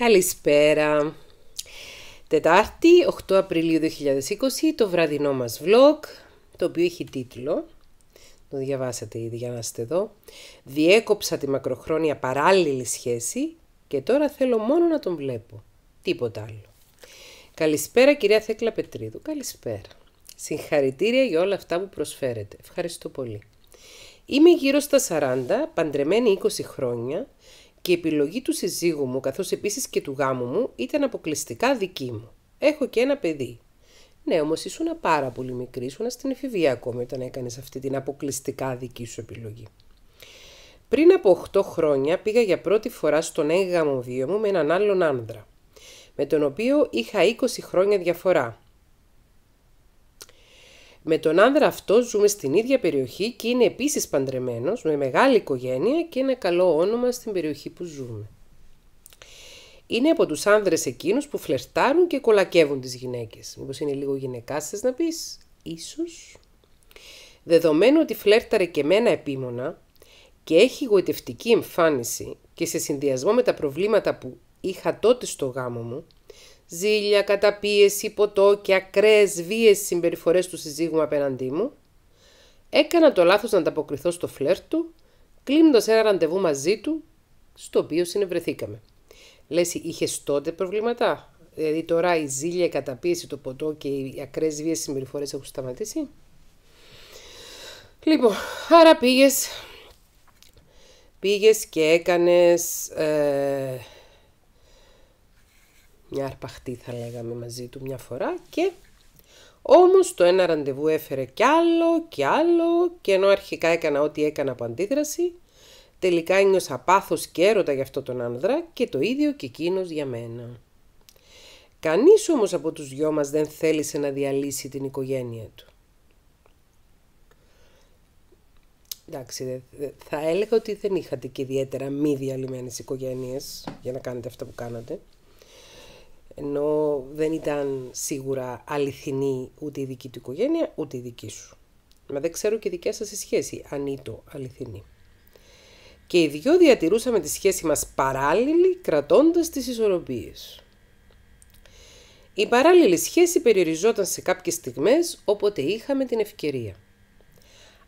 Καλησπέρα. Τετάρτη, 8 Απριλίου 2020, το βραδινό μας vlog, το οποίο έχει τίτλο, το διαβάσατε ήδη για να είστε εδώ, «Διέκοψα τη μακροχρόνια παράλληλη σχέση και τώρα θέλω μόνο να τον βλέπω. Τίποτα άλλο». Καλησπέρα κυρία Θέκλα Πετρίδου, καλησπέρα. Συγχαρητήρια για όλα αυτά που προσφέρετε. Ευχαριστώ πολύ. Είμαι γύρω στα 40, παντρεμένη 20 χρόνια και η επιλογή του συζύγου μου καθώς επίσης και του γάμου μου ήταν αποκλειστικά δική μου. Έχω και ένα παιδί. Ναι, όμως ήσουν πάρα πολύ μικρή, ήσουν στην εφηβεία ακόμη όταν έκανες αυτή την αποκλειστικά δική σου επιλογή. Πριν από 8 χρόνια πήγα για πρώτη φορά στον έγγαμο βίο μου με έναν άλλον άνδρα, με τον οποίο είχα 20 χρόνια διαφορά. Με τον άνδρα αυτό ζούμε στην ίδια περιοχή και είναι επίσης παντρεμένος με μεγάλη οικογένεια και ένα καλό όνομα στην περιοχή που ζούμε. Είναι από τους άνδρες εκείνους που φλερτάρουν και κολακεύουν τις γυναίκες. Μήπως είναι λίγο γυναικάς γυναικάστες να πεις, ίσως. Δεδομένου ότι φλερτάρε και μένα επίμονα και έχει γοητευτική εμφάνιση και σε συνδυασμό με τα προβλήματα που είχα τότε στο γάμο μου, ζήλια, καταπίεση, ποτό και ακραίες βίες συμπεριφορές του συζύγου απέναντί μου, έκανα το λάθος να ανταποκριθώ στο φλερ του, κλείνοντας ένα ραντεβού μαζί του, στο οποίο συνευρεθήκαμε. Λες, είχες τότε προβλήματα, δηλαδή τώρα η ζήλια, η καταπίεση, το ποτό και οι ακραίες βίες συμπεριφορές έχουν σταματήσει. Λοιπόν, άρα πήγες, πήγες και έκανες... Ε, μια αρπαχτή θα λέγαμε μαζί του μια φορά και όμως το ένα ραντεβού έφερε κι άλλο κι άλλο και ενώ αρχικά έκανα ό,τι έκανα από αντίδραση τελικά ένιωσα πάθος και έρωτα για αυτό τον άνδρα και το ίδιο και εκείνος για μένα. Κανείς όμως από τους δυο μας δεν θέλησε να διαλύσει την οικογένεια του. Εντάξει, θα έλεγα ότι δεν είχατε και ιδιαίτερα μη διαλυμένες οικογένειες για να κάνετε αυτά που κάνατε ενώ δεν ήταν σίγουρα αληθινή ούτε η δική του οικογένεια, ούτε η δική σου. Μα δεν ξέρω και δικιά σας η σχέση, αν ήτο αληθινή. Και οι δυο διατηρούσαμε τη σχέση μας παράλληλη, κρατώντας τις ισορροπίες. Η παράλληλη σχέση περιοριζόταν σε κάποιες στιγμές όποτε είχαμε την ευκαιρία.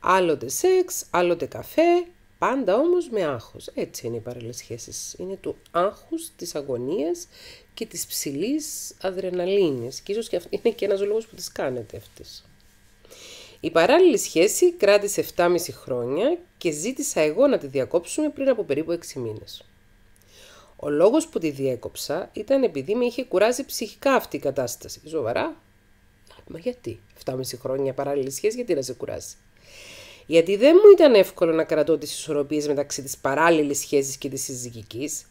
Άλλοτε σεξ, άλλοτε καφέ, Πάντα όμως με άγχος. Έτσι είναι οι παραλληλές Είναι του άγχους, της αγωνίας και της ψηλής αδρεναλίνης. Και ίσως και αυτή είναι και ένας λόγος που τις κάνετε αυτές. Η παράλληλη σχέση κράτησε 7,5 χρόνια και ζήτησα εγώ να τη διακόψουμε πριν από περίπου 6 μήνες. Ο λόγος που τη διέκοψα ήταν επειδή με είχε κουράσει ψυχικά αυτή η κατάσταση. Σοβαρά. Μα γιατί 7,5 χρόνια παράλληλη σχέση, γιατί να σε κουράσει γιατί δεν μου ήταν εύκολο να κρατώ τις ισορροπίες μεταξύ της παράλληλης σχέσης και της συζυγικής,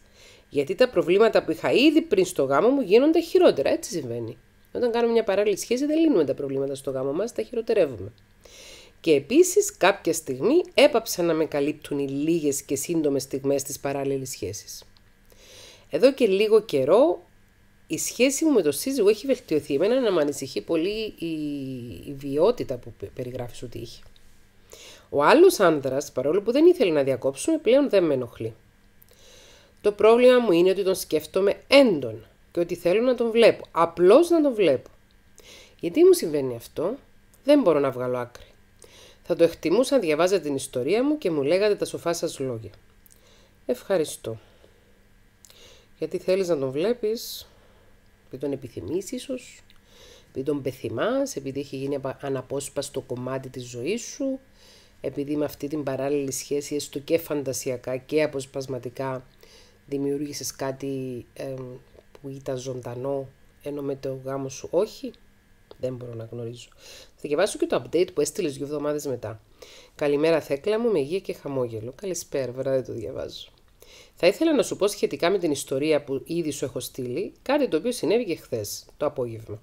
γιατί τα προβλήματα που είχα ήδη πριν στο γάμο μου γίνονται χειρότερα, έτσι συμβαίνει. Όταν κάνουμε μια παράλληλη σχέση δεν λύνουμε τα προβλήματα στο γάμο μας, τα χειροτερεύουμε. Και επίσης, κάποια στιγμή έπαψαν να με καλύπτουν οι λίγες και σύντομες στιγμές της παράλληλης σχέσης. Εδώ και λίγο καιρό η σχέση μου με το σύζυγο έχει βελτιωθεί. Εμένα να με ανησυχεί πολύ η, η βιότητα που περιγράφεις ότι είχε. Ο άλλος άνδρας, παρόλο που δεν ήθελε να διακόψουμε, πλέον δεν με ενοχλεί. Το πρόβλημα μου είναι ότι τον σκέφτομαι έντονα και ότι θέλω να τον βλέπω, απλώς να τον βλέπω. Γιατί μου συμβαίνει αυτό, δεν μπορώ να βγάλω άκρη. Θα το εκτιμούσα αν διαβάζατε την ιστορία μου και μου λέγατε τα σοφά σας λόγια. Ευχαριστώ. Γιατί θέλεις να τον βλέπεις, επειδή τον επιθυμείς ίσως, επειδή τον πεθυμάς, επειδή έχει γίνει αναπόσπαστο κομμάτι της ζωής σου, επειδή με αυτή την παράλληλη σχέση έστω και φαντασιακά και αποσπασματικά δημιούργησες κάτι που ήταν ζωντανό ενώ με το γάμο σου όχι, δεν μπορώ να γνωρίζω. Θα διαβάσω και το update που έστειλες δύο εβδομάδες μετά. Καλημέρα Θέκλα μου, με υγεία και χαμόγελο. Καλησπέρα, βράδυ το διαβάζω. Θα ήθελα να σου πω σχετικά με την ιστορία που ήδη σου έχω στείλει, κάτι το οποίο συνέβη και χθες το απόγευμα.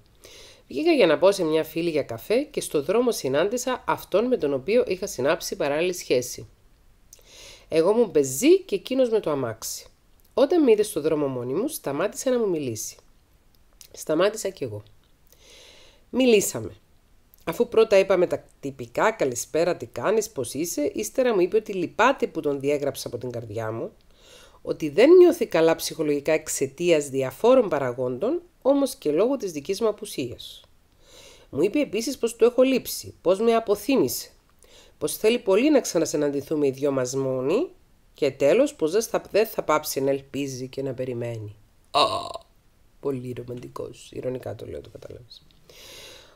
Βγήκα για να πω σε μια φίλη για καφέ και στο δρόμο συνάντησα αυτόν με τον οποίο είχα συνάψει παράλληλη σχέση. Εγώ μου πεζή και εκείνος με το αμάξι. Όταν με είδε στο δρόμο μόνη μου, σταμάτησε να μου μιλήσει. Σταμάτησα κι εγώ. Μιλήσαμε. Αφού πρώτα είπαμε τα τυπικά καλησπέρα τι κάνεις πω είσαι, ύστερα μου είπε ότι λυπάται που τον διέγραψα από την καρδιά μου, ότι δεν νιώθει καλά ψυχολογικά εξαιτίας διαφόρων παραγόντων, όμως και λόγω της δικής μου απουσίας. Μου είπε επίσης πως το έχω λείψει, πως με αποθύμησε, πως θέλει πολύ να ξανασυναντηθούμε οι δυο μας μόνοι και τέλος πως δεν θα, δεν θα πάψει να ελπίζει και να περιμένει. Α, πολύ ρομαντικός, ηρωνικά το λέω το καταλάβεις.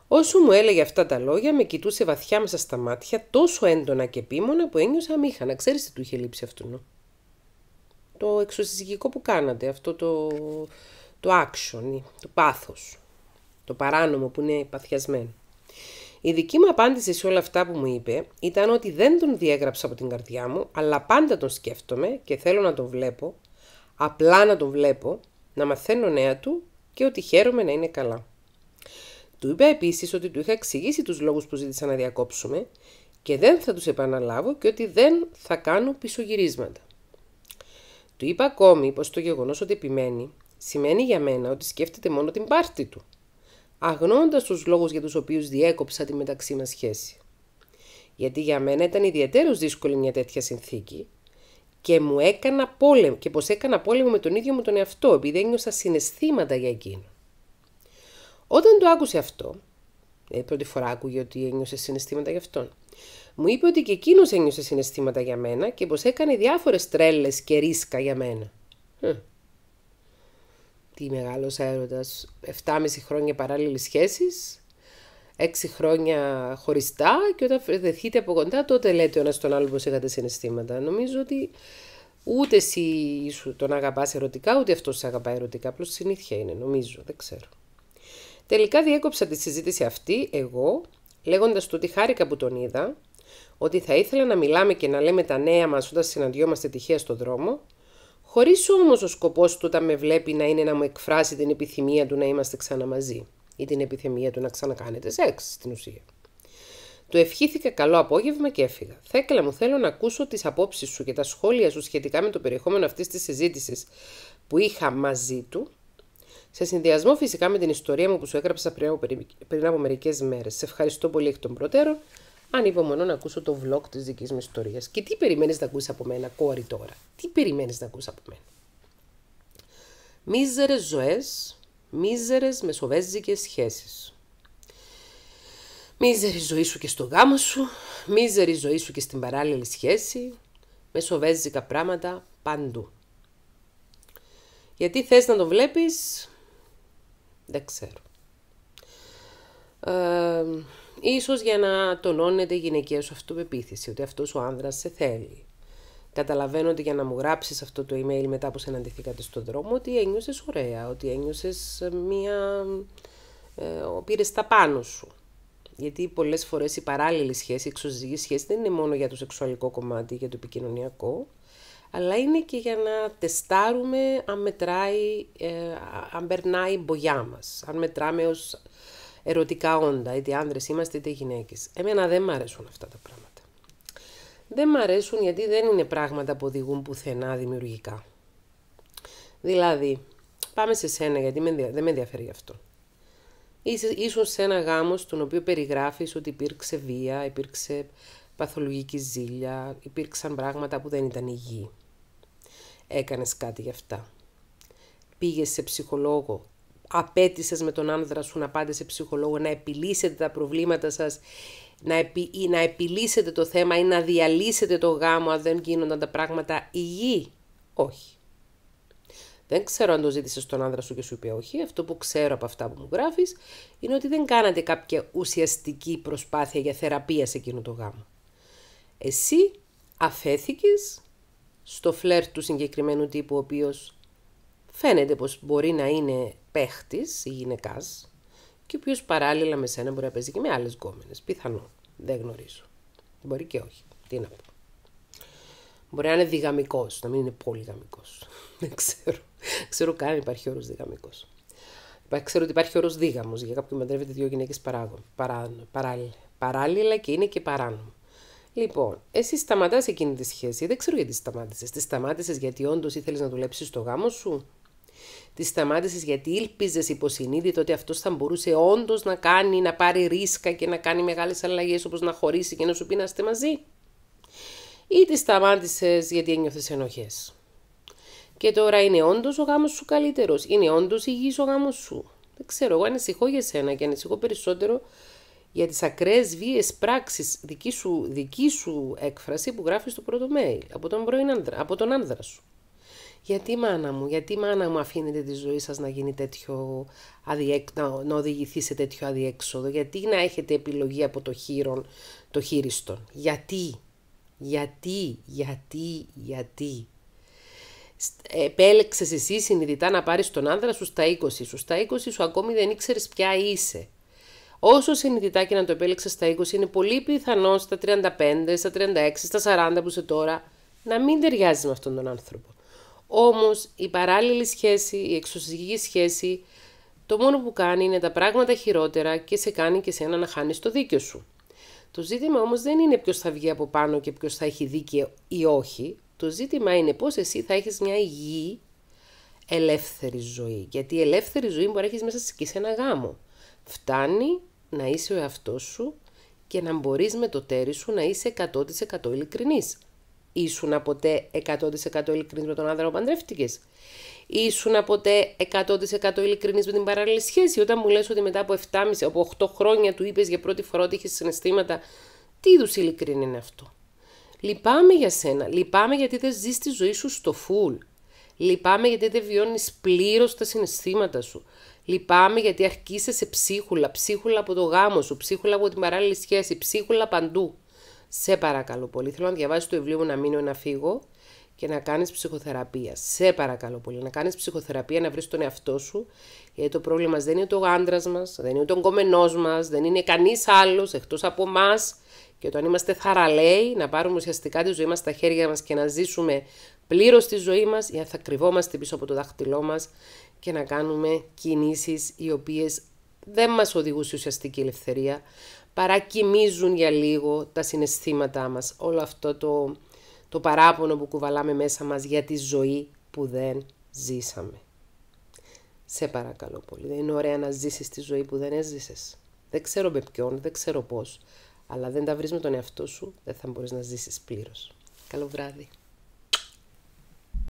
Όσο μου έλεγε αυτά τα λόγια, με κοιτούσε βαθιά μέσα στα μάτια, τόσο έντονα και επίμονα που ένιωσα να Ξέρεις τι του είχε λείψει αυτού. Το εξωσυζυγικό που κάνατε, αυτό το το action, το πάθος, το παράνομο που είναι παθιασμένο. Η δική μου απάντηση σε όλα αυτά που μου είπε ήταν ότι δεν τον διέγραψα από την καρδιά μου, αλλά πάντα τον σκέφτομαι και θέλω να τον βλέπω, απλά να τον βλέπω, να μαθαίνω νέα του και ότι χαίρομαι να είναι καλά. Του είπα επίσης ότι του είχα εξηγήσει τους λόγους που ζήτησα να διακόψουμε και δεν θα τους επαναλάβω και ότι δεν θα κάνω πισωγυρίσματα. Του είπα ακόμη πως το γεγονός ότι επιμένει σημαίνει για μένα ότι σκέφτεται μόνο την πάρτη του, Αγνώντα τους λόγους για τους οποίους διέκοψα τη μεταξύ μας σχέση. Γιατί για μένα ήταν ιδιαίτερως δύσκολη μια τέτοια συνθήκη και μου έκανα πόλεμο και πως έκανα πόλεμο με τον ίδιο μου τον εαυτό επειδή ένιωσα συναισθήματα για εκείνο. Όταν το άκουσε αυτό, δηλαδή πρώτη φορά άκουγε ότι ένιωσε συναισθήματα για αυτόν, μου είπε ότι και εκείνος ένιωσε συναισθήματα για μένα και πως έκανε διάφορες τρέλες και ρίσκα για μένα. Hm τι μεγάλος έρωτας, 7,5 χρόνια παράλληλες σχέσεις, 6 χρόνια χωριστά και όταν δεθείτε από κοντά τότε λέτε ο ένας τον άλλο πως είχατε συναισθήματα. Νομίζω ότι ούτε εσύ τον αγαπάς ερωτικά, ούτε αυτός σε αγαπάει ερωτικά, απλώς συνήθεια είναι νομίζω, δεν ξέρω. Τελικά διέκοψα τη συζήτηση αυτή εγώ, λέγοντας του ότι χάρηκα που τον είδα, ότι θα ήθελα να μιλάμε και να λέμε τα νέα μας όταν συναντιόμαστε τυχαία στον δρόμο, Χωρίς όμως ο σκοπός του όταν με βλέπει να είναι να μου εκφράσει την επιθυμία του να είμαστε ξανά μαζί ή την επιθυμία του να ξανακάνετε σεξ στην ουσία. Του ευχήθηκα καλό απόγευμα και έφυγα. Θέκλα μου θέλω να ακούσω τις απόψεις σου και τα σχόλια σου σχετικά με το περιεχόμενο αυτής της συζήτησης που είχα μαζί του, σε συνδυασμό φυσικά με την ιστορία μου που σου έγραψα πριν από μερικές μέρες. Σε ευχαριστώ πολύ εκ των προτέρων. Αν Ανυπομονώ να ακούσω το vlog της δικής μου ιστορίας Και τι περιμένεις να ακούσεις από μένα, κόρη τώρα. Τι περιμένεις να ακούσεις από μένα. Μίζερες ζωές, μίζερες μεσοβέζικες σχέσεις. Μίζερη ζωή σου και στο γάμο σου, μίζερη ζωή σου και στην παράλληλη σχέση, μεσοβέζικα πράγματα παντού. Γιατί θες να το βλέπεις, δεν ξέρω. Ε, ίσως για να τονώνεται η γυναικεία σου αυτοπεποίθηση, ότι αυτός ο άνδρας σε θέλει. Καταλαβαίνω ότι για να μου γράψεις αυτό το email μετά που συναντηθήκατε στον δρόμο, ότι ένιωσες ωραία, ότι ένιωσες μία... Ε, πήρες τα πάνω σου. Γιατί πολλές φορές η παράλληλη σχέση, η εξωζυγή σχέση δεν είναι μόνο για το σεξουαλικό κομμάτι, για το επικοινωνιακό, αλλά είναι και για να τεστάρουμε αν μετράει, ε, αν περνάει η μπογιά μας. Αν μετράμε ως ερωτικά όντα, είτε άνδρες είμαστε είτε γυναίκες. Εμένα δεν μ' αρέσουν αυτά τα πράγματα. Δεν μ' αρέσουν γιατί δεν είναι πράγματα που οδηγούν πουθενά δημιουργικά. Δηλαδή, πάμε σε σένα γιατί με, δεν με ενδιαφέρει γι' αυτό. Ήσουν σε ένα γάμο στον οποίο περιγράφεις ότι υπήρξε βία, υπήρξε παθολογική ζήλια, υπήρξαν πράγματα που δεν ήταν υγιή. Έκανες κάτι γι' αυτά. Πήγες σε ψυχολόγο, απέτησες με τον άνδρα σου να πάτε σε ψυχολόγο, να επιλύσετε τα προβλήματα σας να, επι, ή να επιλύσετε το θέμα ή να διαλύσετε το γάμο αν δεν γίνονταν τα πράγματα υγιή. Όχι. Δεν ξέρω αν το ζήτησες τον άνδρα σου και σου είπε όχι. Αυτό που ξέρω από αυτά που μου γράφεις είναι ότι δεν κάνατε κάποια ουσιαστική προσπάθεια για θεραπεία σε εκείνο το γάμο. Εσύ αφέθηκες στο φλερ του συγκεκριμένου τύπου ο οποίος φαίνεται πως μπορεί να είναι παίχτης ή γυναικάς και ο οποίος παράλληλα με σένα μπορεί να παίζει και με άλλες γκόμενες. Πιθανό. Δεν γνωρίζω. Μπορεί και όχι. Τι να πω. Μπορεί να είναι διγαμικός, να μην είναι γαμικός. Δεν ξέρω. ξέρω καν υπάρχει όρος διγαμικός. Ξέρω ότι υπάρχει όρος δίγαμος για κάποιον μαντρεύεται δύο γυναίκες παράγω, παρά, παράλληλα, παράλληλα και είναι και παράνομο. Λοιπόν, εσύ σταματάς εκείνη τη σχέση. Δεν ξέρω γιατί σταμάτησες. Τη σταμάτησες γιατί όντως ήθελες να δουλέψεις στο γάμο σου. Της σταμάτησε γιατί ήλπιζες υποσυνείδητο ότι αυτός θα μπορούσε όντως να κάνει, να πάρει ρίσκα και να κάνει μεγάλες αλλαγές όπως να χωρίσει και να σου πει να είστε μαζί. Ή τη σταμάτησες γιατί ένιωθες ενοχές. Και τώρα είναι όντως ο γάμος σου καλύτερος. Είναι όντως υγιής ο γάμος σου. Δεν ξέρω, εγώ ανησυχώ για σένα και ανησυχώ περισσότερο για τις ακραίες βίες πράξεις δική σου, δική σου έκφραση που γράφεις στο πρώτο mail από τον, πρώην από τον άνδρα σου γιατί μάνα μου, γιατί μάνα μου αφήνετε τη ζωή σας να γίνει τέτοιο να, να οδηγηθεί σε τέτοιο αδιέξοδο, γιατί να έχετε επιλογή από το χείρον, το χείριστον, γιατί, γιατί, γιατί, γιατί. Επέλεξες εσύ συνειδητά να πάρεις τον άνδρα σου στα 20 σου. Στα 20 σου ακόμη δεν ήξερες ποια είσαι. Όσο συνειδητά και να το επέλεξες στα 20, είναι πολύ πιθανό στα 35, στα 36, στα 40 που είσαι τώρα να μην ταιριάζεις με αυτόν τον άνθρωπο. Όμως η παράλληλη σχέση, η εξωσυγική σχέση, το μόνο που κάνει είναι τα πράγματα χειρότερα και σε κάνει και σε ένα να χάνεις το δίκιο σου. Το ζήτημα όμως δεν είναι ποιος θα βγει από πάνω και ποιος θα έχει δίκαιο ή όχι. Το ζήτημα είναι πώς εσύ θα έχεις μια υγιή ελεύθερη ζωή. Γιατί η ελεύθερη ζωή μπορεί να έχεις μέσα σε ένα γάμο. Φτάνει να είσαι ο εαυτός σου και να μπορείς με το τέρι σου να είσαι 100% ειλικρινής. Ήσουν ποτέ 100% ειλικρινή με τον άνδρα που παντρεύτηκες. Ήσουν ποτέ 100% ειλικρινή με την παράλληλη σχέση. Όταν μου λες ότι μετά από 7,5 από 8 χρόνια του είπες για πρώτη φορά ότι είχες συναισθήματα, τι είδους ειλικρίνη είναι αυτό. Λυπάμαι για σένα. Λυπάμαι γιατί δεν ζεις τη ζωή σου στο φουλ. Λυπάμαι γιατί δεν βιώνεις πλήρως τα συναισθήματα σου. Λυπάμαι γιατί αρκείσαι σε ψίχουλα, ψίχουλα από το γάμο σου, ψίχουλα από την παράλληλη σχέση, ψίχουλα παντού. Σε παρακαλώ πολύ, θέλω να διαβάσει το βιβλίο μου να μείνω να φύγω και να κάνεις ψυχοθεραπεία. Σε παρακαλώ πολύ, να κάνεις ψυχοθεραπεία, να βρεις τον εαυτό σου, γιατί το πρόβλημα δεν είναι το άντρας μας, δεν είναι ο κομμένό μας, δεν είναι κανείς άλλος, εκτός από εμάς. Και όταν είμαστε θαραλέοι, να πάρουμε ουσιαστικά τη ζωή μας στα χέρια μας και να ζήσουμε πλήρως τη ζωή μας ή θα κρυβόμαστε πίσω από το δάχτυλό μας και να κάνουμε κινήσεις οι οποίες δεν μας οδηγούσε ουσιαστική ελευθερία, παρά κοιμίζουν για λίγο τα συναισθήματά μας, όλο αυτό το, το παράπονο που κουβαλάμε μέσα μας για τη ζωή που δεν ζήσαμε. Σε παρακαλώ πολύ, δεν είναι ωραία να ζήσεις τη ζωή που δεν έζησες. Δεν ξέρω με ποιον, δεν ξέρω πώς, αλλά δεν τα βρεις με τον εαυτό σου, δεν θα μπορείς να ζήσεις πλήρως. Καλό βράδυ.